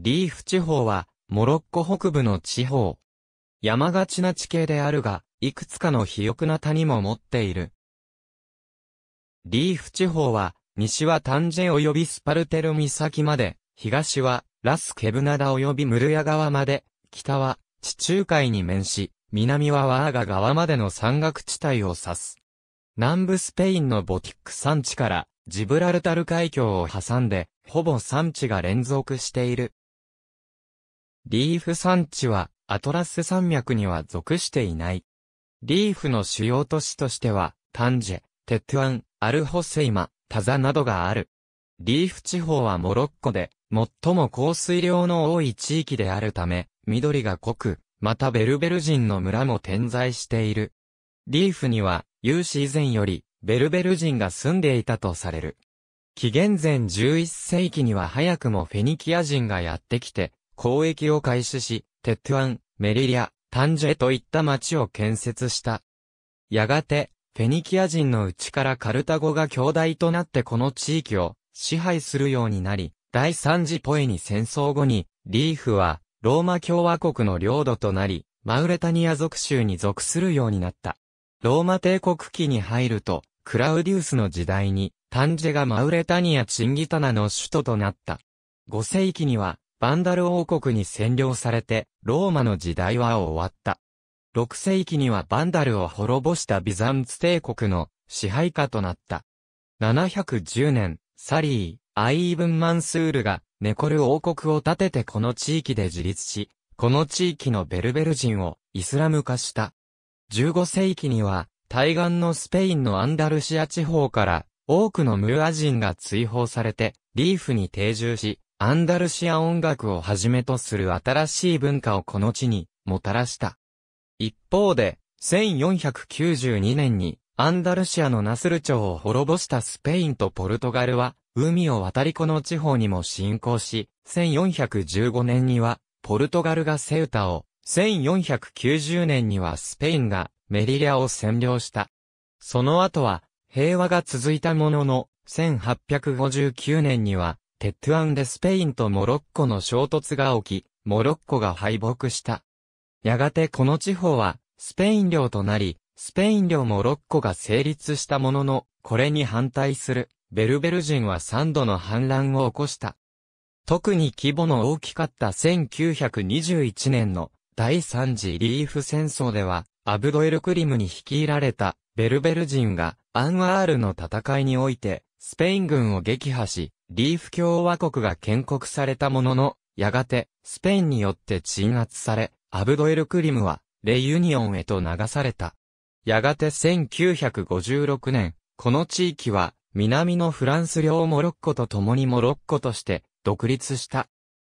リーフ地方は、モロッコ北部の地方。山がちな地形であるが、いくつかの肥沃な谷も持っている。リーフ地方は、西はタンジェ及びスパルテル岬まで、東はラスケブナダ及びムルヤ川まで、北は地中海に面し、南はワーガ川までの山岳地帯を指す。南部スペインのボティック山地からジブラルタル海峡を挟んで、ほぼ山地が連続している。リーフ産地はアトラス山脈には属していない。リーフの主要都市としては、タンジェ、テトゥアン、アルホセイマ、タザなどがある。リーフ地方はモロッコで、最も降水量の多い地域であるため、緑が濃く、またベルベル人の村も点在している。リーフには、有史以前より、ベルベル人が住んでいたとされる。紀元前11世紀には早くもフェニキア人がやってきて、交易を開始し、テトゥアン、メリリア、タンジェといった町を建設した。やがて、フェニキア人のうちからカルタゴが兄弟となってこの地域を支配するようになり、第三次ポエニ戦争後に、リーフはローマ共和国の領土となり、マウレタニア属州に属するようになった。ローマ帝国期に入ると、クラウディウスの時代に、タンジェがマウレタニアチンギタナの首都となった。5世紀には、バンダル王国に占領されて、ローマの時代は終わった。6世紀にはバンダルを滅ぼしたビザンツ帝国の支配下となった。710年、サリー、アイーブン・マンスールがネコル王国を建ててこの地域で自立し、この地域のベルベル人をイスラム化した。15世紀には、対岸のスペインのアンダルシア地方から多くのムーア人が追放されて、リーフに定住し、アンダルシア音楽をはじめとする新しい文化をこの地にもたらした。一方で、1492年にアンダルシアのナスル朝を滅ぼしたスペインとポルトガルは、海を渡りこの地方にも侵攻し、1415年には、ポルトガルがセウタを、1490年にはスペインがメリリアを占領した。その後は、平和が続いたものの、1859年には、テッドアンでスペインとモロッコの衝突が起き、モロッコが敗北した。やがてこの地方は、スペイン領となり、スペイン領モロッコが成立したものの、これに反対する、ベルベル人は3度の反乱を起こした。特に規模の大きかった1921年の第3次リーフ戦争では、アブドエル・クリムに率いられたベルベル人がアンアールの戦いにおいてスペイン軍を撃破し、リーフ共和国が建国されたものの、やがて、スペインによって鎮圧され、アブドエル・クリムは、レユニオンへと流された。やがて1956年、この地域は、南のフランス領モロッコと共にモロッコとして、独立した。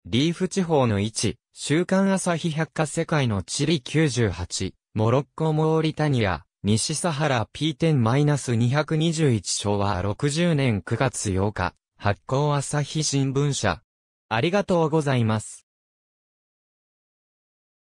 リーフ地方の位置、週刊朝日百科世界の地理98、モロッコ・モーリタニア、西サハラ P10-221 昭和60年9月8日、発行朝日新聞社。ありがとうございます。